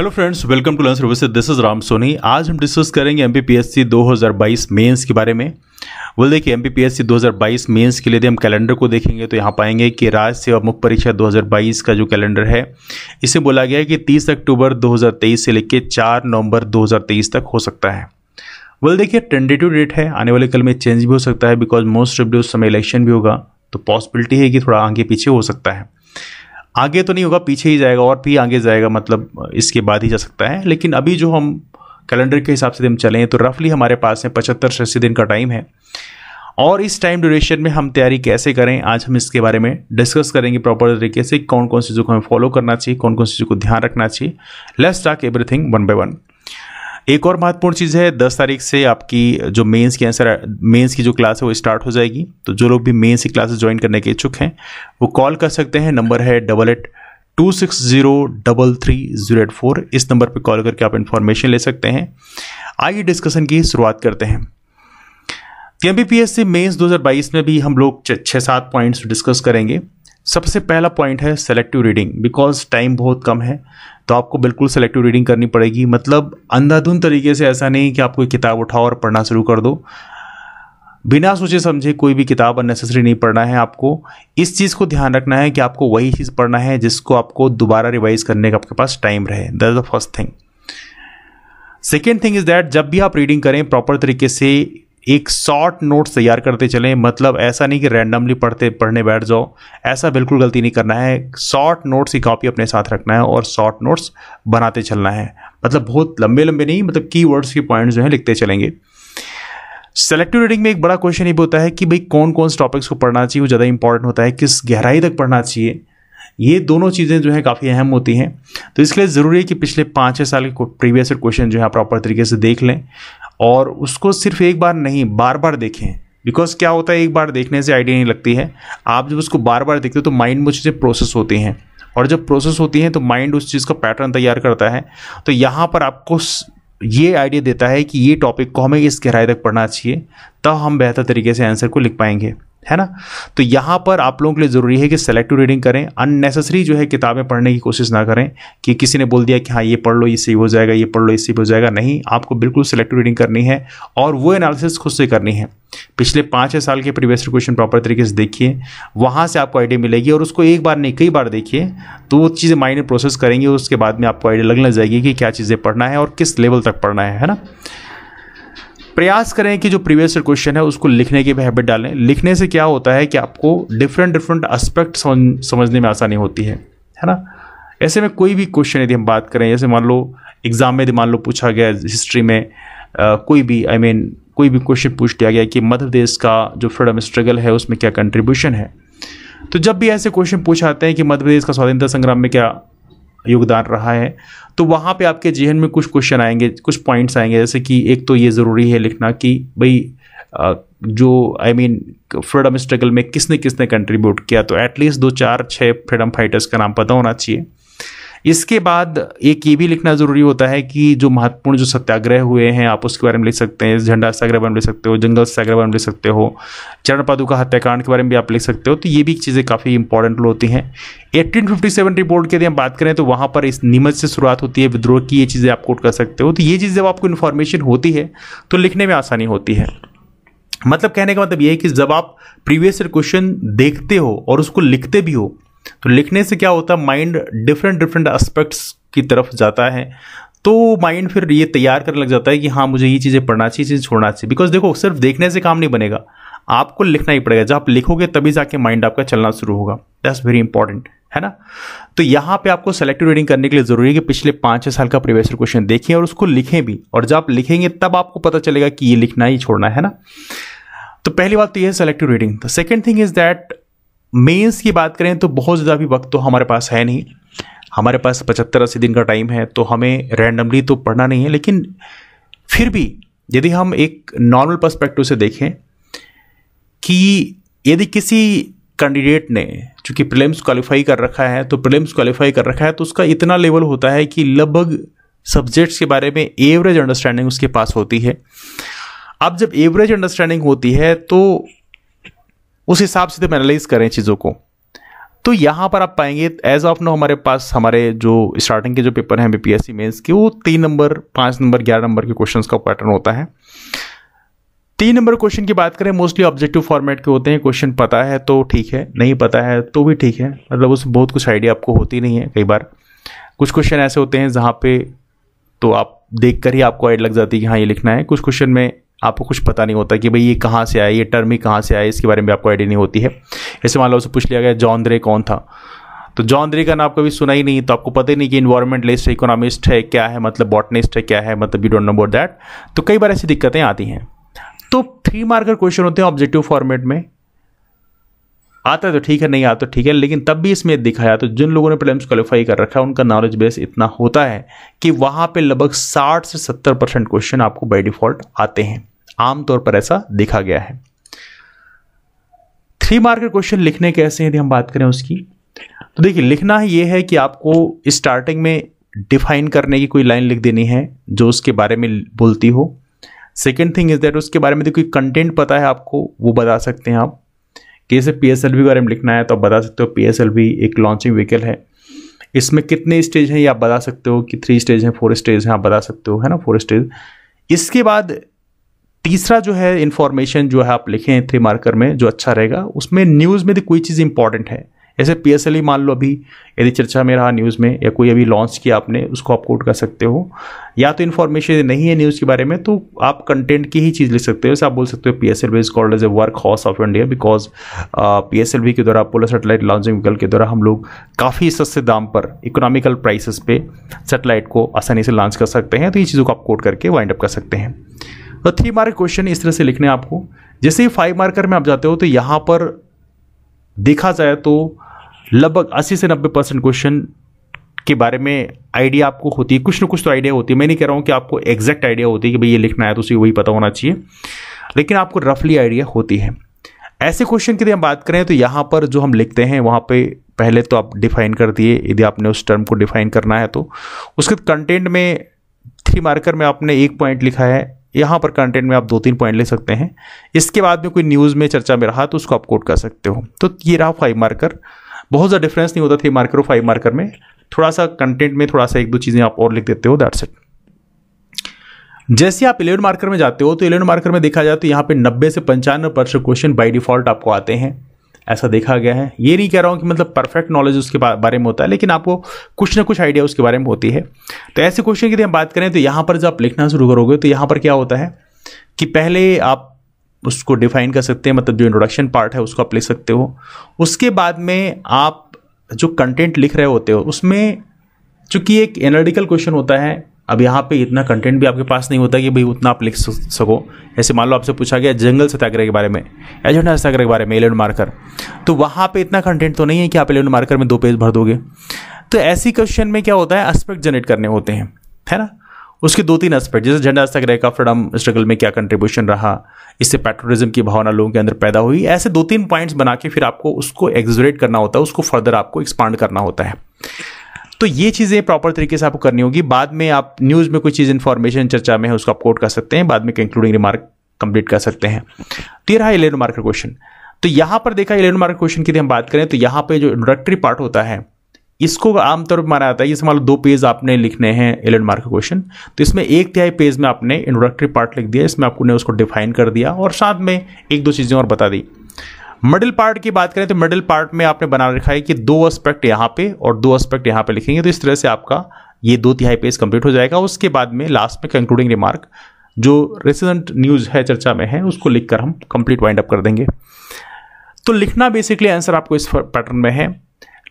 hello friends welcome to learn service this is Ram Soni आज हम discuss करेंगे एम 2022 मेंस के बारे में बोल देखिए एम 2022 मेंस के लिए यदि हम कैलेंडर को देखेंगे तो यहाँ पाएंगे कि राज्य सेवा मुख्य परीक्षा 2022 का जो कैलेंडर है इसे बोला गया है कि 30 अक्टूबर 2023 से लेकर चार नवंबर तेईस तक हो सकता है बोल देखिए टेंडेटिव डेट है आने वाले कल में चेंज भी हो सकता है बिकॉज मोस्ट ऑफ उस समय इलेक्शन भी होगा तो पॉसिबिलिटी है कि थोड़ा आगे पीछे हो सकता है आगे तो नहीं होगा पीछे ही जाएगा और भी आगे जाएगा मतलब इसके बाद ही जा सकता है लेकिन अभी जो हम कैलेंडर के हिसाब से हम चलें तो रफली हमारे पास में पचहत्तर से दिन का टाइम है और इस टाइम ड्यूरेशन में हम तैयारी कैसे करें आज हम इसके बारे में डिस्कस करेंगे प्रॉपर तरीके से कौन कौन सी चीज़ों को हमें फॉलो करना चाहिए कौन कौन सी चीज़ों को ध्यान रखना चाहिए let's talk everything one by one एक और महत्वपूर्ण चीज़ है दस तारीख से आपकी जो मेंस की आंसर मेंस की जो क्लास है वो स्टार्ट हो जाएगी तो जो लोग भी मेंस की क्लासेस ज्वाइन करने के इच्छुक हैं वो कॉल कर सकते हैं नंबर है double eight two six zero double three zero eight four इस नंबर पर कॉल करके आप इन्फॉर्मेशन ले सकते हैं आइए डिस्कशन की शुरुआत करते हैं M B P S C mains में भी हम लोग छः सात पॉइंट्स डिस्कस करेंगे सबसे पहला पॉइंट है सेलेक्टिव रीडिंग बिकॉज टाइम बहुत कम है तो आपको बिल्कुल सेलेक्टिव रीडिंग करनी पड़ेगी मतलब अंधाधुन तरीके से ऐसा नहीं कि आप कोई किताब उठाओ और पढ़ना शुरू कर दो बिना सोचे समझे कोई भी किताब अननेसेसरी नहीं पढ़ना है आपको इस चीज़ को ध्यान रखना है कि आपको वही चीज़ पढ़ना है जिसको आपको दोबारा रिवाइज करने का आपके पास टाइम रहे that is the first thing second thing is that जब भी आप रीडिंग करें प्रॉपर तरीके से एक शॉर्ट नोट्स तैयार करते चलें मतलब ऐसा नहीं कि रैंडमली पढ़ते पढ़ने बैठ जाओ ऐसा बिल्कुल गलती नहीं करना है शॉर्ट नोट्स की कॉपी अपने साथ रखना है और शॉर्ट नोट्स बनाते चलना है मतलब बहुत लंबे लंबे नहीं मतलब की वर्ड्स के पॉइंट जो हैं लिखते चलेंगे सेलेक्टिव रीडिंग में एक बड़ा क्वेश्चन ये होता है कि भाई कौन कौन से टॉपिक्स को पढ़ना चाहिए वो ज़्यादा इंपॉर्टेंट होता है किस गहराई तक पढ़ना चाहिए ये दोनों चीज़ें जो हैं काफ़ी अहम होती हैं तो इसलिए ज़रूरी है कि पिछले पाँच छः साल के प्रीवियस क्वेश्चन जो है प्रॉपर तरीके से देख लें और उसको सिर्फ एक बार नहीं बार बार देखें बिकॉज क्या होता है एक बार देखने से आइडिया नहीं लगती है आप जब उसको बार बार देखते हो तो माइंड में चीज़ें प्रोसेस होती हैं और जब प्रोसेस होती हैं तो माइंड उस चीज़ का पैटर्न तैयार करता है तो यहाँ पर आपको ये आइडिया देता है कि ये टॉपिक को हमें इस गहराई तक पढ़ना चाहिए तब हम बेहतर तरीके से आंसर को लिख पाएंगे है ना तो यहाँ पर आप लोगों के लिए ज़रूरी है कि सेलेक्टिव रीडिंग करें अननेसेसरी जो है किताबें पढ़ने की कोशिश ना करें कि किसी ने बोल दिया कि हाँ ये पढ़ लो ये सही हो जाएगा ये पढ़ लो इससे हो जाएगा नहीं आपको बिल्कुल सेलेक्टिव रीडिंग करनी है और वो एनालिसिस खुद से करनी है पिछले पाँच छः साल के प्रीवियस क्वेश्चन प्रॉपर तरीके से देखिए वहाँ से आपको आइडिया मिलेगी और उसको एक बार नहीं कई बार देखिए तो वो चीज़ें माइंड प्रोसेस प्रोसेस करेंगे उसके बाद में आपको आइडिया लगने जाएगी कि क्या चीज़ें पढ़ना है और किस लेवल तक पढ़ना है है ना प्रयास करें कि जो प्रीवियस क्वेश्चन है उसको लिखने की भी हैबिट डालें लिखने से क्या होता है कि आपको डिफरेंट डिफरेंट एस्पेक्ट समझने में आसानी होती है है ना ऐसे में कोई भी क्वेश्चन यदि हम बात करें जैसे मान लो एग्जाम में यदि मान लो पूछा गया हिस्ट्री में आ, कोई भी आई I मीन mean, कोई भी क्वेश्चन पूछ दिया गया कि मध्य प्रदेश का जो फ्रीडम स्ट्रगल है उसमें क्या कंट्रीब्यूशन है तो जब भी ऐसे क्वेश्चन पूछ आते हैं कि मध्य प्रदेश का स्वाधीनता संग्राम में क्या योगदान रहा है तो वहाँ पे आपके जेहन में कुछ क्वेश्चन आएंगे कुछ पॉइंट्स आएंगे जैसे कि एक तो ये ज़रूरी है लिखना कि भाई जो आई मीन फ्रीडम स्ट्रगल में किसने किसने कंट्रीब्यूट किया तो एटलीस्ट दो चार छः फ्रीडम फाइटर्स का नाम पता होना चाहिए इसके बाद एक ये भी लिखना ज़रूरी होता है कि जो महत्वपूर्ण जो सत्याग्रह हुए हैं आप उसके बारे में लिख सकते हैं झंडा सत्याग्रह में लिख सकते हो जंगल सत्याग्रह में लिख सकते हो चरण पादुका हत्याकांड के बारे में भी आप लिख सकते हो तो ये भी चीज़ें काफ़ी इंपॉर्टेंट होती हैं एट्टीन सेवन रिपोर्ट की यदि हम बात करें तो वहाँ पर इस नीमच से शुरुआत होती है विद्रोह की ये चीज़ें आप कोट कर सकते हो तो ये चीज़ जब आपको इन्फॉर्मेशन होती है तो लिखने में आसानी होती है मतलब कहने का मतलब ये है कि जब आप प्रीवियस क्वेश्चन देखते हो और उसको लिखते भी हो तो लिखने से क्या होता है माइंड डिफरेंट डिफरेंट एस्पेक्ट्स की तरफ जाता है तो माइंड फिर ये तैयार करने लग जाता है कि हाँ मुझे ये चीज़ें पढ़ना चाहिए चीज़ें छोड़ना चाहिए बिकॉज देखो सिर्फ देखने से काम नहीं बनेगा आपको लिखना ही पड़ेगा जब आप लिखोगे तभी जाके माइंड आपका चलना शुरू होगा दैट्स वेरी इंपॉर्टेंट है ना तो यहाँ पे आपको सेलेक्टिव रीडिंग करने के लिए ज़रूरी है कि पिछले पाँच छः साल का प्रीवियस क्वेश्चन देखें और उसको लिखें भी और जब आप लिखेंगे तब आपको पता चलेगा कि ये लिखना ही छोड़ना है ना तो पहली बात तो ये है selective reading the second thing is that mains की बात करें तो बहुत ज़्यादा भी वक्त तो हमारे पास है नहीं हमारे पास पचहत्तर अस्सी दिन का टाइम है तो हमें रैंडमली तो पढ़ना नहीं है लेकिन फिर भी यदि हम एक नॉर्मल पर्सपेक्टिव से देखें कि यदि किसी कैंडिडेट ने चूँकि प्रीलिम्स क्वालिफाई कर रखा है तो प्रिलिम्स क्वालिफाई कर रखा है तो उसका इतना लेवल होता है कि लगभग सब्जेक्ट्स के बारे में एवरेज अंडरस्टैंडिंग उसके पास होती है अब जब एवरेज अंडरस्टैंडिंग होती है तो उस हिसाब से तो एनालाइज करें चीज़ों को तो यहाँ पर आप पाएंगे एज ऑफ नो हमारे पास हमारे जो स्टार्टिंग के जो पेपर हैं B P S C mains के वो तीन नंबर पाँच नंबर ग्यारह नंबर के क्वेश्चन का पैटर्न होता है तीन नंबर क्वेश्चन की बात करें मोस्टली ऑब्जेक्टिव फॉर्मेट के होते हैं क्वेश्चन पता है तो ठीक है नहीं पता है तो भी ठीक है मतलब उसमें बहुत कुछ आइडिया आपको होती नहीं है कई बार कुछ क्वेश्चन ऐसे होते हैं जहाँ पे तो आप देख कर ही आपको आइड लग जाती है कि हाँ ये लिखना है कुछ क्वेश्चन में आपको कुछ पता नहीं होता कि भाई ये कहाँ से आया ये टर्म ही कहाँ से आया इसके बारे में आपको आइडिया नहीं होती है ऐसे मान लो उसे पूछ लिया गया जॉन द्रे कौन था तो जॉन द्रे का नाम कभी सुना ही नहीं तो आपको पता ही नहीं कि इन्वायरमेंटलिस्ट है इकोनॉमिस्ट है क्या है मतलब बॉटनिस्ट है क्या है मतलब you don't know about that तो कई बार ऐसी दिक्कतें आती हैं तो थ्री मार्कर क्वेश्चन होते हैं ऑब्जेक्टिव फॉर्मेट में आता है तो ठीक है नहीं आता तो ठीक है लेकिन तब भी इसमें दिखाया तो जिन लोगों ने प्रीलिम्स क्वालिफाई कर रखा है उनका नॉलेज बेस इतना होता है कि वहाँ पे लगभग 60 से 70 परसेंट क्वेश्चन आपको बाय डिफॉल्ट आते हैं आमतौर पर ऐसा देखा गया है थ्री मार्कर क्वेश्चन लिखने कैसे यदि हम बात करें उसकी तो देखिए लिखना यह है कि आपको स्टार्टिंग में डिफाइन करने की कोई लाइन लिख देनी है जो उसके बारे में बोलती हो सेकेंड थिंग इज़ दैट उसके बारे में तो कोई कंटेंट पता है आपको वो बता सकते हैं आप कैसे पी एस एल वी के बारे में लिखना है तो आप बता सकते हो पी एस एल वी एक लॉन्चिंग व्हीकल है इसमें कितने स्टेज हैं ये आप बता सकते हो कि थ्री स्टेज हैं फोर स्टेज हैं आप बता सकते हो है ना फोर स्टेज इसके बाद तीसरा जो है इन्फॉर्मेशन जो है आप लिखें थ्री मार्कर में जो अच्छा रहेगा उसमें न्यूज़ में भी कोई चीज़ इंपॉर्टेंट है जैसे पी एस एल मान लो अभी यदि चर्चा में रहा न्यूज़ में या कोई अभी लॉन्च किया आपने उसको आप कोट कर सकते हो या तो इन्फॉर्मेशन नहीं है न्यूज़ के बारे में तो आप कंटेंट की ही चीज़ लिख सकते हो जैसे आप बोल सकते हो P S L is called as a workhorse of India because P S L V के द्वारा पोलर सेटेलाइट लॉन्चिंग व्हीकल के द्वारा हम लोग काफ़ी सस्ते दाम पर इकोनॉमिकल प्राइसेस पे सेटेलाइट को आसानी से लॉन्च कर सकते हैं तो ये चीज़ों को आप कोट करके वाइंड अप कर सकते हैं तो थ्री मार्क क्वेश्चन इस तरह से लिखने हैं आपको जैसे ही फाइव मार्कर में आप जाते हो तो यहाँ पर देखा जाए तो लगभग 80 से 90 परसेंट क्वेश्चन के बारे में आइडिया आपको होती है कुछ ना कुछ तो आइडिया होती है मैं नहीं कह रहा हूँ कि आपको एग्जैक्ट आइडिया होती है कि भाई ये लिखना है तो उसे वही पता होना चाहिए लेकिन आपको रफली आइडिया होती है ऐसे क्वेश्चन की यदि हम बात करें तो यहाँ पर जो हम लिखते हैं वहाँ पे पहले तो आप डिफाइन कर दिए यदि आपने उस टर्म को डिफाइन करना है तो उसके कंटेंट में थ्री मार्कर में आपने एक पॉइंट लिखा है यहाँ पर कंटेंट में आप दो तीन पॉइंट ले सकते हैं इसके बाद में कोई न्यूज़ में चर्चा में रहा तो उसको आप कोट कर सकते हो तो ये रहा फाइव मार्कर बहुत ज़्यादा डिफरेंस नहीं होता थ्री मार्कर और फाइव मार्कर में थोड़ा सा कंटेंट में थोड़ा सा एक दो चीज़ें आप और लिख देते हो दैट्स इट जैसे आप इलेवन मार्कर में जाते हो तो इलेवन मार्कर में देखा जाए तो यहाँ पे नब्बे से पंचानवे परसेंट क्वेश्चन बाई डिफॉल्ट आपको आते हैं ऐसा देखा गया है ये नहीं कह रहा हूँ कि मतलब परफेक्ट नॉलेज उसके बारे में होता है लेकिन आपको कुछ ना कुछ आइडिया उसके बारे में होती है तो ऐसे क्वेश्चन की हम बात करें तो यहाँ पर जब आप लिखना शुरू करोगे तो यहाँ पर क्या होता है कि पहले आप उसको डिफाइन कर सकते हैं मतलब जो इंट्रोडक्शन पार्ट है उसको आप लिख सकते हो उसके बाद में आप जो कंटेंट लिख रहे होते हो उसमें चूंकि एक एनालिटिकल क्वेश्चन होता है अब यहाँ पे इतना कंटेंट भी आपके पास नहीं होता कि भाई उतना आप लिख सको ऐसे मान लो आपसे पूछा गया जंगल सत्याग्रह के बारे में एजेंडा सत्याग्रह के बारे में एलेवन मार्कर तो वहाँ पर इतना कंटेंट तो नहीं है कि आप एलेवन मार्कर में दो पेज भर दोगे तो ऐसी क्वेश्चन में क्या होता है एस्पेक्ट जनरेट करने होते हैं है ना उसके दो तीन एस्पेक्ट जैसे झंडा सत्याग्रह का फ्रीडम स्ट्रगल में क्या कंट्रीब्यूशन रहा इससे पेट्रोलिज्म की भावना लोगों के अंदर पैदा हुई ऐसे दो तीन पॉइंट्स बना के फिर आपको उसको एग्जोरेट करना होता है उसको फर्दर आपको एक्सपांड करना होता है तो ये चीज़ें प्रॉपर तरीके से आपको करनी होगी बाद में आप न्यूज़ में कोई चीज़ इन्फॉर्मेशन चर्चा में है उसको आप कोट कर सकते हैं बाद में कंक्लूडिंग रिमार्क कंप्लीट कर सकते हैं तो ये रहा इलेवन मार्क का क्वेश्चन तो यहाँ पर देखा इलेवन मार्क क्वेश्चन की हम बात करें तो यहां पर जो इंट्रोडक्टरी पार्ट होता है इसको आमतौर पर माना जाता है जैसे मान लो दो पेज आपने लिखने हैं इलेवन मार्क क्वेश्चन तो इसमें एक तिहाई पेज में आपने इंट्रोडक्टरी पार्ट लिख दिया इसमें आपने उसको डिफाइन कर दिया और साथ में एक दो चीज़ें और बता दी मिडिल पार्ट की बात करें तो मिडिल पार्ट में आपने बना रखा है कि दो एस्पेक्ट यहाँ पे और दो एस्पेक्ट यहाँ पे लिखेंगे तो इस तरह से आपका ये दो तिहाई पेज कंप्लीट हो जाएगा उसके बाद में लास्ट में कंक्लूडिंग रिमार्क जो रिसेंट न्यूज है चर्चा में है उसको लिखकर हम कंप्लीट वाइंड अप कर देंगे तो लिखना बेसिकली आंसर आपको इस पैटर्न में है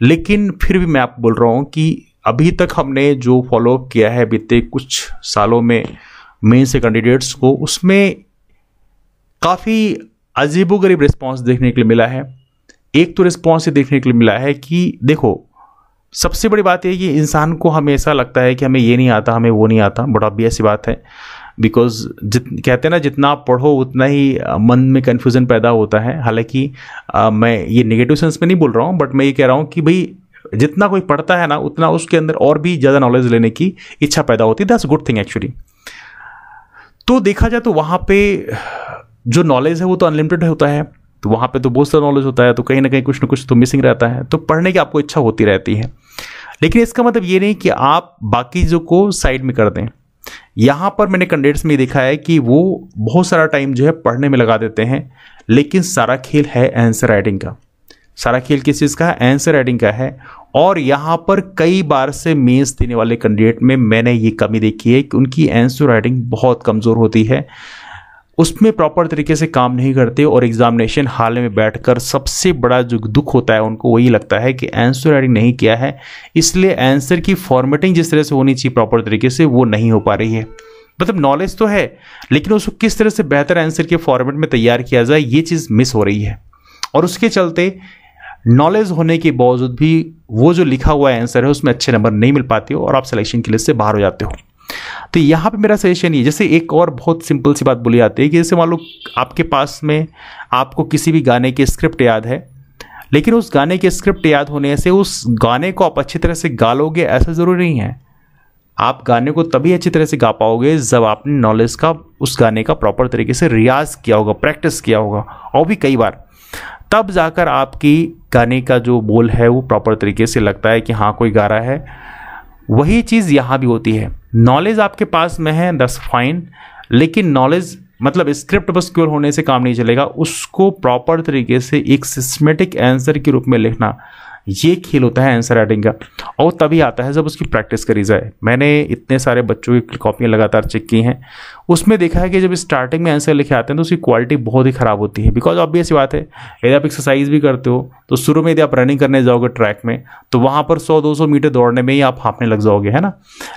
लेकिन फिर भी मैं आपको बोल रहा हूँ कि अभी तक हमने जो फॉलो किया है बीते कुछ सालों में मेन से कैंडिडेट्स को उसमें काफ़ी अजीबो गरीब रिस्पॉन्स देखने के लिए मिला है एक तो रिस्पॉन्स ये देखने के लिए मिला है कि देखो सबसे बड़ी बात यह कि इंसान को हमेशा लगता है कि हमें ये नहीं आता हमें वो नहीं आता बड़ा ऑब्वियस सी बात है बिकॉज जित कहते हैं ना जितना आप पढ़ो उतना ही मन में कन्फ्यूज़न पैदा होता है हालांकि मैं ये नेगेटिव सेंस में नहीं बोल रहा हूँ बट मैं ये कह रहा हूँ कि भाई जितना कोई पढ़ता है ना उतना उसके अंदर और भी ज़्यादा नॉलेज लेने की इच्छा पैदा होती है दैट्स गुड थिंग एक्चुअली तो देखा जाए तो वहाँ पे जो नॉलेज है वो तो अनलिमिटेड होता है तो वहाँ पे तो बहुत सारा नॉलेज होता है तो कहीं ना कहीं कुछ ना कुछ तो मिसिंग रहता है तो पढ़ने की आपको इच्छा होती रहती है लेकिन इसका मतलब ये नहीं कि आप बाकी जो को साइड में कर दें यहाँ पर मैंने कैंडिडेट्स में देखा है कि वो बहुत सारा टाइम जो है पढ़ने में लगा देते हैं लेकिन सारा खेल है आंसर राइटिंग का सारा खेल किस चीज़ का है आंसर राइटिंग का है और यहाँ पर कई बार से मेंस देने वाले कैंडिडेट में मैंने ये कमी देखी है कि उनकी आंसर राइटिंग बहुत कमज़ोर होती है उसमें प्रॉपर तरीके से काम नहीं करते और एग्जामिनेशन हाल में बैठकर सबसे बड़ा जो दुख होता है उनको वही लगता है कि आंसर राइटिंग नहीं किया है इसलिए आंसर की फॉर्मेटिंग जिस तरह से होनी चाहिए प्रॉपर तरीके से वो नहीं हो पा रही है मतलब नॉलेज तो है लेकिन उसको किस तरह से बेहतर आंसर के फॉर्मेट में तैयार किया जाए ये चीज़ मिस हो रही है और उसके चलते नॉलेज होने के बावजूद भी वो जो लिखा हुआ आंसर है उसमें अच्छे नंबर नहीं मिल पाते हो और आप सिलेक्शन की लिस्ट से बाहर हो जाते हो तो यहाँ पे मेरा सजेशन ये जैसे एक और बहुत सिंपल सी बात बोली जाती है कि जैसे मान लो आपके पास में आपको किसी भी गाने की स्क्रिप्ट याद है लेकिन उस गाने की स्क्रिप्ट याद होने से उस गाने को आप अच्छी तरह से गा लोगे ऐसा ज़रूरी नहीं है आप गाने को तभी अच्छी तरह से गा पाओगे जब आपने नॉलेज का उस गाने का प्रॉपर तरीके से रियाज किया होगा प्रैक्टिस किया होगा और भी कई बार तब जाकर आपकी गाने का जो बोल है वो प्रॉपर तरीके से लगता है कि हाँ कोई गा रहा है वही चीज़ यहाँ भी होती है नॉलेज आपके पास में है दस फाइन लेकिन नॉलेज मतलब स्क्रिप्ट बस क्योर होने से काम नहीं चलेगा उसको प्रॉपर तरीके से एक सिस्मेटिक आंसर के रूप में लिखना ये खेल होता है आंसर राइटिंग का और तभी आता है जब उसकी प्रैक्टिस करी जाए मैंने इतने सारे बच्चों की कॉपियाँ लगातार चेक की हैं उसमें देखा है कि जब स्टार्टिंग में आंसर लिखे आते हैं तो उसकी क्वालिटी बहुत ही ख़राब होती है बिकॉज ऑब्वियस बात है यदि आप एक्सरसाइज भी करते हो तो शुरू में यदि आप रनिंग करने जाओगे ट्रैक में तो वहाँ पर सौ दो मीटर दौड़ने में ही आप हाँफने लग जाओगे है ना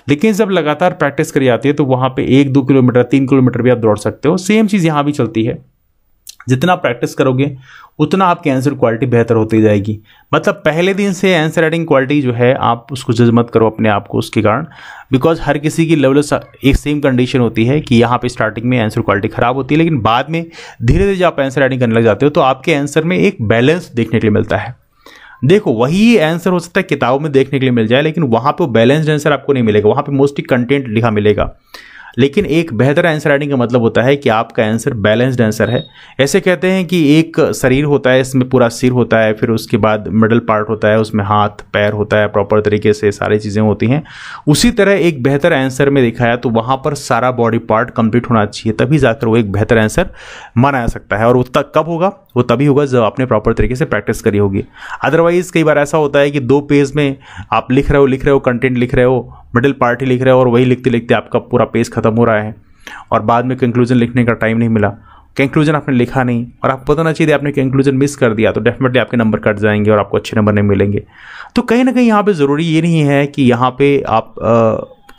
लेकिन जब लगातार प्रैक्टिस करी जाती है तो वहाँ पर एक दो किलोमीटर तीन किलोमीटर भी आप दौड़ सकते हो सेम चीज़ यहाँ भी चलती है जितना प्रैक्टिस करोगे उतना आपकी आंसर क्वालिटी बेहतर होती जाएगी मतलब पहले दिन से आंसर राइटिंग क्वालिटी जो है आप उसको जज मत करो अपने आप को उसके कारण बिकॉज हर किसी की लेवल एक सेम कंडीशन होती है कि यहाँ पे स्टार्टिंग में आंसर क्वालिटी खराब होती है लेकिन बाद में धीरे धीरे जब आप आंसर राइटिंग करने लग जाते हो तो आपके आंसर में एक बैलेंस देखने के लिए मिलता है देखो वही आंसर हो सकता है किताबों में देखने के लिए मिल जाए लेकिन वहाँ पर बैलेंस्ड आंसर आपको नहीं मिलेगा वहाँ पर मोस्टली कंटेंट लिखा मिलेगा लेकिन एक बेहतर आंसर राइटिंग का मतलब होता है कि आपका आंसर बैलेंस्ड आंसर है ऐसे कहते हैं कि एक शरीर होता है इसमें पूरा सिर होता है फिर उसके बाद मिडल पार्ट होता है उसमें हाथ पैर होता है प्रॉपर तरीके से सारी चीज़ें होती हैं उसी तरह एक बेहतर आंसर में देखा है तो वहाँ पर सारा बॉडी पार्ट कंप्लीट होना चाहिए तभी जाकर वो एक बेहतर आंसर माना जा सकता है और वो तक कब होगा वो तभी होगा जब आपने प्रॉपर तरीके से प्रैक्टिस करी होगी अदरवाइज़ कई बार ऐसा होता है कि दो पेज में आप लिख रहे हो लिख रहे हो कंटेंट लिख रहे हो मिडिल पार्टी लिख रहे हो और वही लिखते लिखते आपका पूरा पेज खत्म हो रहा है और बाद में कंक्लूजन लिखने का टाइम नहीं मिला कंक्लूजन आपने लिखा नहीं और आपको पता ना चाहिए आपने कंक्लूजन मिस कर दिया तो डेफिनेटली आपके नंबर कट जाएंगे और आपको अच्छे नंबर नहीं मिलेंगे तो कहीं ना कहीं यहाँ पे ज़रूरी ये नहीं है कि यहाँ पे आप आ,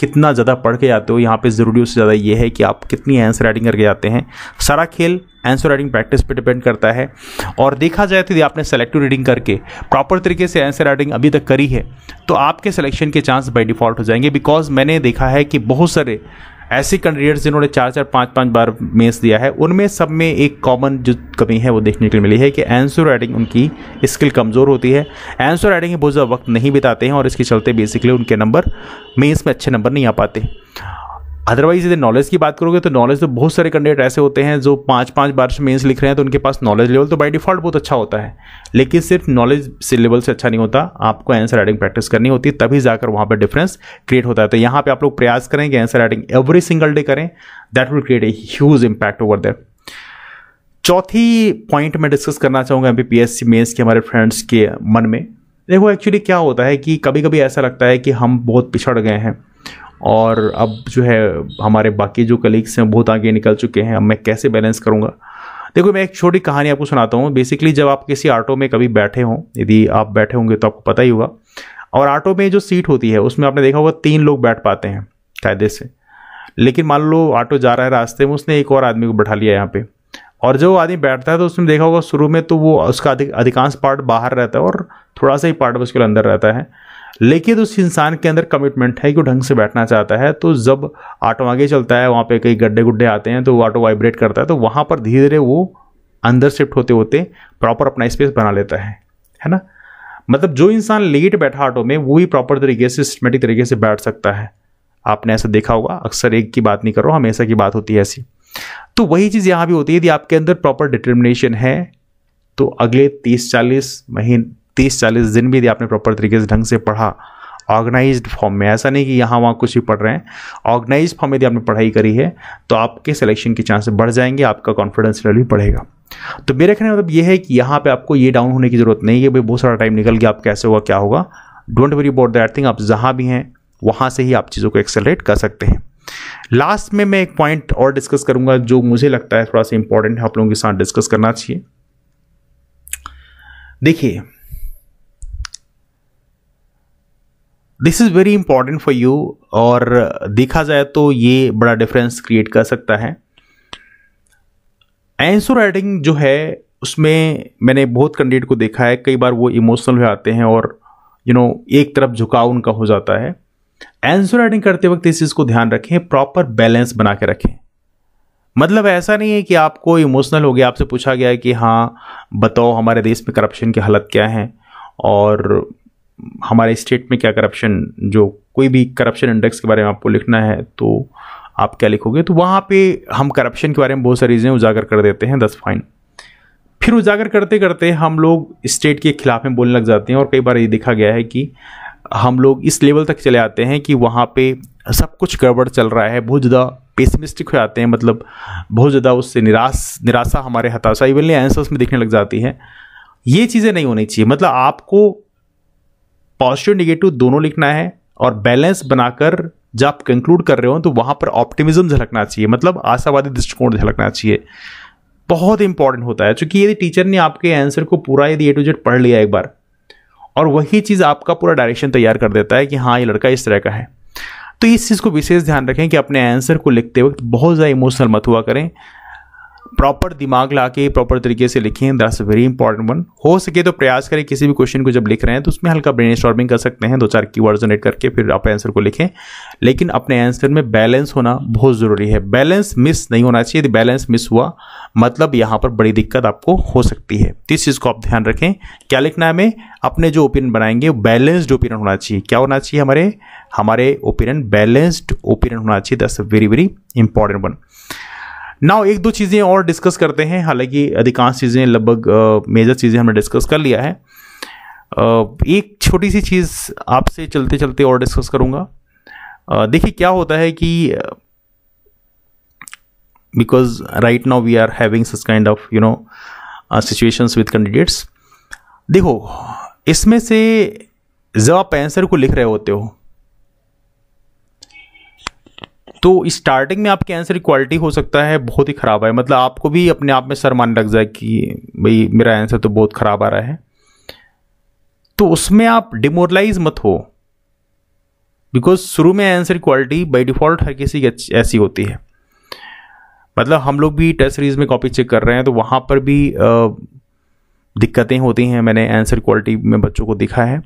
कितना ज़्यादा पढ़ के जाते हो यहाँ पे ज़रूरी उससे ज़्यादा ये है कि आप कितनी आंसर राइटिंग करके जाते हैं सारा खेल आंसर राइटिंग प्रैक्टिस पे डिपेंड करता है और देखा जाए तो यदि आपने सेलेक्टिव रीडिंग करके प्रॉपर तरीके से आंसर राइटिंग अभी तक करी है तो आपके सिलेक्शन के चांस बाई डिफ़ॉल्ट हो जाएंगे बिकॉज मैंने देखा है कि बहुत सारे ऐसे कैंडिडेट्स जिन्होंने चार चार पाँच पाँच बार मेंस दिया है उनमें सब में एक कॉमन जो कमी है वो देखने के लिए मिली है कि आंसर राइटिंग उनकी स्किल कमज़ोर होती है आंसर राइटिंग में बहुत ज़्यादा वक्त नहीं बिताते हैं और इसके चलते बेसिकली उनके नंबर मेंस में अच्छे नंबर नहीं आ पाते अदरवाइज यदि नॉलेज की बात करोगे तो नॉलेज तो बहुत सारे कैंडिडेट ऐसे होते हैं जो पाँच पाँच बार से मेन्स लिख रहे हैं तो उनके पास नॉलेज लेवल तो बाई डिफॉल्ट बहुत अच्छा होता है लेकिन सिर्फ नॉलेज से लेवल से अच्छा नहीं होता आपको आंसर राइटिंग प्रैक्टिस करनी होती है तभी जाकर वहाँ पर डिफरेंस क्रिएट होता है तो यहाँ पर आप लोग प्रयास करें कि answer writing every single day करें that will create a huge impact over that चौथी पॉइंट मैं डिस्कस करना चाहूँगा M P S C mains के हमारे फ्रेंड्स के मन में देखो एक्चुअली क्या होता है कि कभी कभी ऐसा लगता है कि हम बहुत पिछड़ गए हैं और अब जो है हमारे बाकी जो कलीग्स हैं बहुत आगे निकल चुके हैं अब मैं कैसे बैलेंस करूँगा देखो मैं एक छोटी कहानी आपको सुनाता हूँ बेसिकली जब आप किसी ऑटो में कभी बैठे हों यदि आप बैठे होंगे तो आपको पता ही होगा और ऑटो में जो सीट होती है उसमें आपने देखा होगा तीन लोग बैठ पाते हैं कायदे से लेकिन मान लो ऑटो जा रहा है रास्ते में उसने एक और आदमी को बैठा लिया यहाँ पे और जो आदमी बैठता है तो उसने देखा होगा शुरू में तो वो उसका अधिक अधिकांश पार्ट बाहर रहता है और थोड़ा सा ही पार्ट उसके अंदर रहता है लेकिन उस इंसान के अंदर कमिटमेंट है कि वो ढंग से बैठना चाहता है तो जब ऑटो आगे चलता है वहाँ पे कई गड्ढे गुड्ढे आते हैं तो वो ऑटो वाइब्रेट करता है तो वहाँ पर धीरे धीरे वो अंदर शिफ्ट होते होते प्रॉपर अपना स्पेस बना लेता है है ना मतलब जो इंसान लेट बैठा ऑटो में वो ही प्रॉपर तरीके से सिस्टमेटिक तरीके से बैठ सकता है आपने ऐसा देखा होगा अक्सर एक की बात नहीं करो हमेशा की बात होती है ऐसी तो वही चीज़ यहाँ भी होती है यदि आपके अंदर प्रॉपर डिटर्मिनेशन है तो अगले तीस चालीस महीने तीस चालीस दिन भी यदि आपने प्रॉपर तरीके से ढंग से पढ़ा ऑर्गेनाइज फॉर्म में ऐसा नहीं कि यहाँ वहाँ कुछ भी पढ़ रहे हैं ऑर्गेनाइज फॉर्म में यदि आपने पढ़ाई करी है तो आपके सिलेक्शन के चांसेस बढ़ जाएंगे आपका कॉन्फिडेंस लेवल भी बढ़ेगा तो मेरे ख्याल का मतलब ये है कि यहाँ पे आपको ये डाउन होने की ज़रूरत नहीं है भाई बहुत सारा टाइम निकल गया आप कैसे होगा क्या होगा don't worry about that thing आप जहाँ भी हैं वहाँ से ही आप चीज़ों को एक्सेलरेट कर सकते हैं लास्ट में मैं एक पॉइंट और डिस्कस करूंगा जो मुझे लगता है थोड़ा सा इंपॉर्टेंट है आप लोगों के साथ डिस्कस करना चाहिए देखिए this is very important for you और देखा जाए तो ये बड़ा डिफरेंस क्रिएट कर सकता है एंसो राइटिंग जो है उसमें मैंने बहुत कैंडिडेट को देखा है कई बार वो इमोशनल हो जाते हैं और यू you नो know, एक तरफ झुकाव उनका हो जाता है एंसर राइटिंग करते वक्त इस चीज़ को ध्यान रखें प्रॉपर बैलेंस बना के रखें मतलब ऐसा नहीं है कि आपको इमोशनल हो गया आपसे पूछा गया है कि हाँ बताओ हमारे देश में करप्शन की हालत क्या है और हमारे स्टेट में क्या करप्शन जो कोई भी करप्शन इंडेक्स के बारे में आपको लिखना है तो आप क्या लिखोगे तो वहाँ पे हम करप्शन के बारे में बहुत सारी चीज़ें उजागर कर देते हैं दस फाइन फिर उजागर करते करते हम लोग स्टेट के खिलाफ में बोलने लग जाते हैं और कई बार ये देखा गया है कि हम लोग इस लेवल तक चले आते हैं कि वहाँ पे सब कुछ गड़बड़ चल रहा है बहुत ज़्यादा पेसिमिस्टिक हो जाते हैं मतलब बहुत ज़्यादा उससे निराश निराशा हमारे हताशा इवन एंसर्स में देखने लग जाती है ये चीज़ें नहीं होनी चाहिए मतलब आपको पॉजिटिव निगेटिव दोनों लिखना है और बैलेंस बनाकर जब आप कंक्लूड कर रहे हो तो वहाँ पर ऑप्टिमिज्म झलकना चाहिए मतलब आशावादी दृष्टिकोण झलकना चाहिए बहुत इंपॉर्टेंट होता है क्योंकि यदि टीचर ने आपके आंसर को पूरा यदि ए टू जेड पढ़ लिया एक बार और वही चीज़ आपका पूरा डायरेक्शन तैयार कर देता है कि हाँ ये लड़का इस तरह का है तो इस चीज़ को विशेष ध्यान रखें कि अपने आंसर को लिखते वक्त बहुत ज़्यादा इमोशनल मत हुआ करें प्रॉपर दिमाग ला के प्रॉपर तरीके से लिखें दैट्स वेरी इंपॉर्टेंट वन हो सके तो प्रयास करें किसी भी क्वेश्चन को जब लिख रहे हैं तो उसमें हल्का ब्रेन कर सकते हैं दो चार की वर्ड जनरेट करके फिर आप आंसर को लिखें लेकिन अपने आंसर में बैलेंस होना बहुत ज़रूरी है बैलेंस मिस नहीं होना चाहिए यदि बैलेंस मिस हुआ मतलब यहाँ पर बड़ी दिक्कत आपको हो सकती है तो इस चीज़ को आप ध्यान रखें क्या लिखना है हमें अपने जो ओपिनियन बनाएंगे बैलेंस्ड ओपिनियन होना चाहिए क्या होना चाहिए हमारे हमारे ओपिनियन बैलेंस्ड ओपिनियन होना चाहिए that's very very important one now एक दो चीज़ें और डिस्कस करते हैं हालांकि अधिकांश चीज़ें लगभग मेजर चीज़ें हमने डिस्कस कर लिया है एक छोटी सी चीज़ आपसे चलते चलते और डिस्कस करूँगा देखिए क्या होता है कि because right now we are having such kind of you know situation with candidates देखो इसमें से जब आप आंसर को लिख रहे होते हो तो स्टार्टिंग में आपके आंसर क्वालिटी हो सकता है बहुत ही ख़राब है मतलब आपको भी अपने आप में सर मान लग जाए कि भाई मेरा आंसर तो बहुत ख़राब आ रहा है तो उसमें आप डिमोरलाइज मत हो बिकॉज शुरू में आंसर क्वालिटी बाई डिफ़ॉल्ट हर किसी की ऐसी होती है मतलब हम लोग भी टेस्ट सीरीज़ में कॉपी चेक कर रहे हैं तो वहाँ पर भी दिक्कतें होती हैं मैंने आंसर क्वालिटी में बच्चों को दिखा है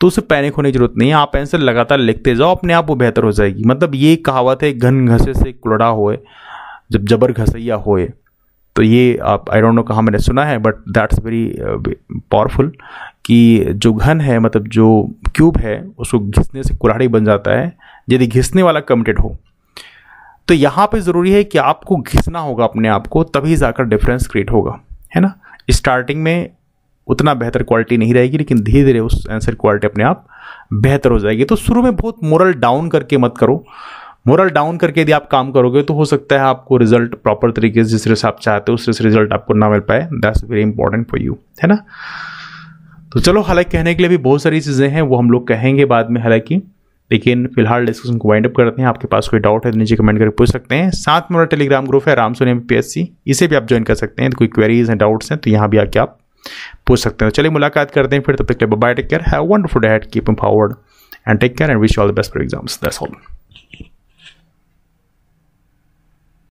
तो उसे पैनिक होने की जरूरत नहीं है आप आंसर लगातार लिखते जाओ अपने आप वो बेहतर हो जाएगी मतलब ये कहावत है घन घसे से कुलड़ा होए जब जबर घसैया होए तो ये आप आई डोंट नो कहाँ मैंने सुना है बट दैट्स वेरी पावरफुल कि जो घन है मतलब जो क्यूब है उसको घिसने से कुल्हाड़ी बन जाता है यदि घिसने वाला कमिटेड हो तो यहाँ पे ज़रूरी है कि आपको घिसना होगा अपने आप को तभी जाकर डिफरेंस क्रिएट होगा है ना स्टार्टिंग में उतना बेहतर क्वालिटी नहीं रहेगी लेकिन धीरे धीरे उस आंसर क्वालिटी अपने आप बेहतर हो जाएगी तो शुरू में बहुत मोरल डाउन करके मत करो मोरल डाउन करके यदि आप काम करोगे तो हो सकता है आपको रिजल्ट प्रॉपर तरीके से जिस तरह से आप चाहते हो उस तरह से रिजल्ट आपको ना मिल पाए that's very important for you है ना तो चलो हालांकि कहने के लिए भी बहुत सारी चीज़ें हैं वो हम लोग कहेंगे बाद में हालांकि लेकिन फिलहाल डिस्कशन को वाइंड अप करते हैं आपके पास कोई डाउट है तो नीचे कमेंट करके पूछ सकते हैं साथ में मेरा टेलीग्राम ग्रुप है राम सोनिया पी इसे भी आप ज्वाइन कर सकते हैं तो कोई क्वेरीज हैं डाउट्स हैं तो यहाँ भी आके आप पूछ सकते हैं चलिए मुलाकात करते हैं फिर तब तक के bye take care have wonderful day ahead keep him forward and take care and wish all the best for exams that's all